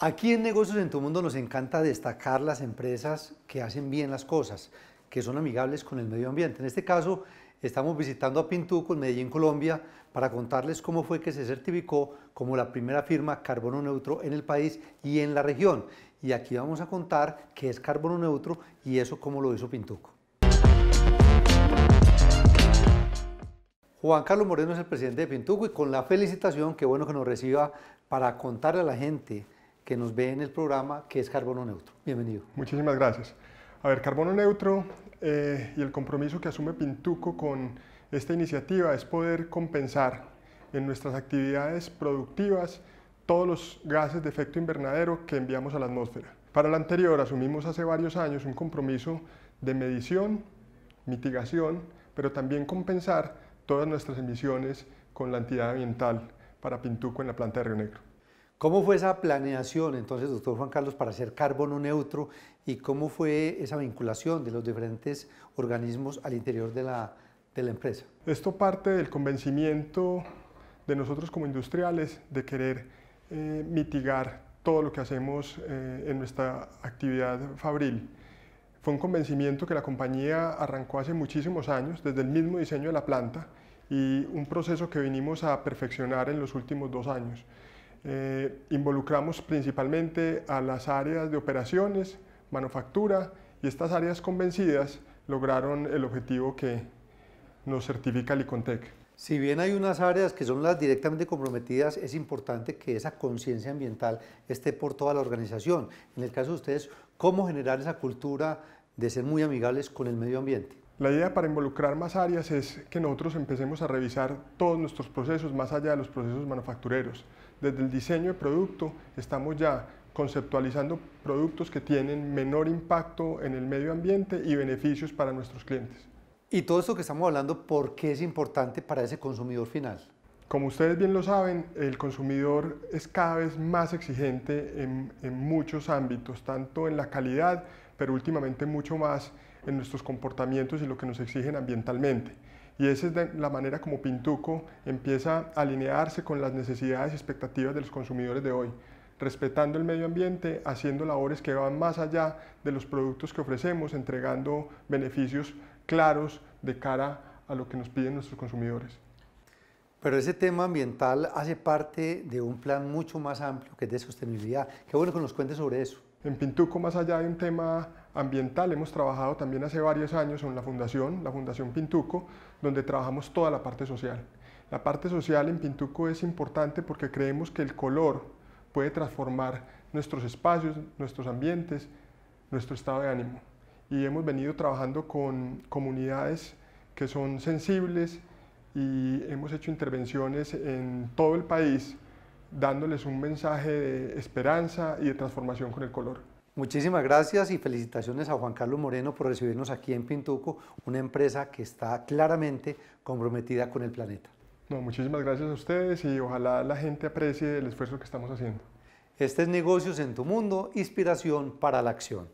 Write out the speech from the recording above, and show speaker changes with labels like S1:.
S1: Aquí en Negocios en tu Mundo nos encanta destacar las empresas que hacen bien las cosas, que son amigables con el medio ambiente. En este caso, estamos visitando a Pintuco en Medellín, Colombia, para contarles cómo fue que se certificó como la primera firma carbono neutro en el país y en la región. Y aquí vamos a contar qué es carbono neutro y eso cómo lo hizo Pintuco. Juan Carlos Moreno es el presidente de Pintuco y con la felicitación, qué bueno que nos reciba para contarle a la gente
S2: que nos ve en el programa, que es Carbono Neutro. Bienvenido. Muchísimas gracias. A ver, Carbono Neutro eh, y el compromiso que asume Pintuco con esta iniciativa es poder compensar en nuestras actividades productivas todos los gases de efecto invernadero que enviamos a la atmósfera. Para la anterior asumimos hace varios años un compromiso de medición, mitigación, pero también compensar todas nuestras emisiones con la entidad ambiental para Pintuco en la planta de Río Negro. ¿Cómo fue esa planeación
S1: entonces, doctor Juan Carlos, para ser carbono neutro y cómo fue esa vinculación de los
S2: diferentes organismos al interior de la, empresa? Esto parte del convencimiento de nosotros como industriales de querer eh, mitigar todo lo que hacemos eh, en nuestra actividad fabril. Fue un convencimiento que la compañía arrancó hace muchísimos años, desde el mismo diseño de la planta y un proceso que vinimos a perfeccionar en los últimos dos años. Eh, involucramos principalmente a las áreas de operaciones, manufactura y estas áreas convencidas lograron el objetivo que nos certifica el Icontec. Si bien hay
S1: unas áreas que son las directamente comprometidas, es importante que esa conciencia ambiental esté por toda la organización. En el caso de ustedes, ¿cómo generar esa cultura de ser muy amigables
S2: con el medio ambiente? La idea para involucrar más áreas es que nosotros empecemos a revisar todos nuestros procesos más allá de los procesos manufactureros. Desde el diseño de producto estamos ya conceptualizando productos que tienen menor impacto en el medio ambiente y beneficios para nuestros clientes. Y todo esto que estamos hablando, ¿por qué es importante para ese consumidor final? Como ustedes bien lo saben, el consumidor es cada vez más exigente en, en muchos ámbitos, tanto en la calidad, pero últimamente mucho más en nuestros comportamientos y lo que nos exigen ambientalmente. Y esa es la manera como Pintuco empieza a alinearse con las necesidades y expectativas de los consumidores de hoy, respetando el medio ambiente, haciendo labores que van más allá de los productos que ofrecemos, entregando beneficios claros de cara a lo que nos piden nuestros consumidores.
S1: Pero ese tema ambiental hace parte de un plan mucho más amplio que es de sostenibilidad.
S2: Qué bueno que nos cuentes sobre eso. En Pintuco, más allá de un tema ambiental, hemos trabajado también hace varios años en la fundación, la Fundación Pintuco, donde trabajamos toda la parte social. La parte social en Pintuco es importante porque creemos que el color puede transformar nuestros espacios, nuestros ambientes, nuestro estado de ánimo. Y hemos venido trabajando con comunidades que son sensibles y hemos hecho intervenciones en todo el país dándoles un mensaje de esperanza
S1: y de transformación con el color. Muchísimas gracias y felicitaciones a Juan Carlos Moreno por recibirnos aquí en Pintuco, una empresa que está claramente comprometida con el planeta. muchísimas gracias a ustedes
S2: y ojalá la gente aprecie el esfuerzo que estamos haciendo. Este es Negocios
S1: en tu Mundo, inspiración para la acción.